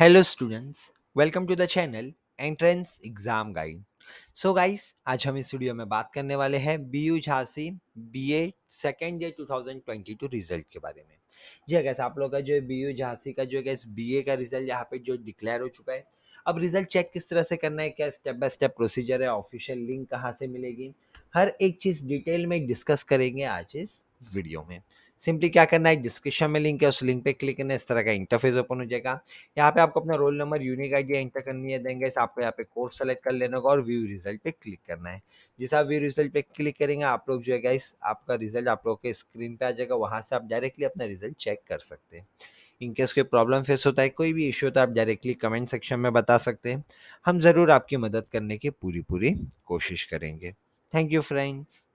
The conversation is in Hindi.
hello students welcome to the channel entrance exam guide so guys आज हम इस स्टूडियो में बात करने वाले हैं B U Jhansi B A second year 2022 result के बारे में जी गैस आप लोग का जो है बी यू झांसी का जो है गैस बी ए का रिजल्ट यहाँ पे जो डिक्लेयर हो चुका है अब रिजल्ट चेक किस तरह से करना है क्या स्टेप बाय स्टेप प्रोसीजर है ऑफिशियल लिंक कहाँ से मिलेगी हर एक चीज़ डिटेल में डिस्कस करेंगे आज इस वीडियो में सिंपली क्या करना है डिस्क्रिप्शन में लिंक है उस लिंक पे क्लिक करना है इस तरह का इंटरफेस ओपन हो जाएगा यहाँ पे आपको अपना रोल नंबर यूनिक आई एंटर करनी है देंगे आपको यहाँ पे कोर्स सेलेक्ट कर लेना होगा और व्यू रिजल्ट पे क्लिक करना है जैसे आप व्यू रिजल्ट पे क्लिक करेंगे आप लोग जो है गाइस आपका रिजल्ट आप लोग के स्क्रीन पे आ जाएगा वहाँ से आप डायरेक्टली अपना रिजल्ट चेक कर सकते हैं इनकेस कोई प्रॉब्लम फेस होता है कोई भी इश्यू होता है आप डायरेक्टली कमेंट सेक्शन में बता सकते हैं हम ज़रूर आपकी मदद करने की पूरी पूरी कोशिश करेंगे थैंक यू फ्रेंड्स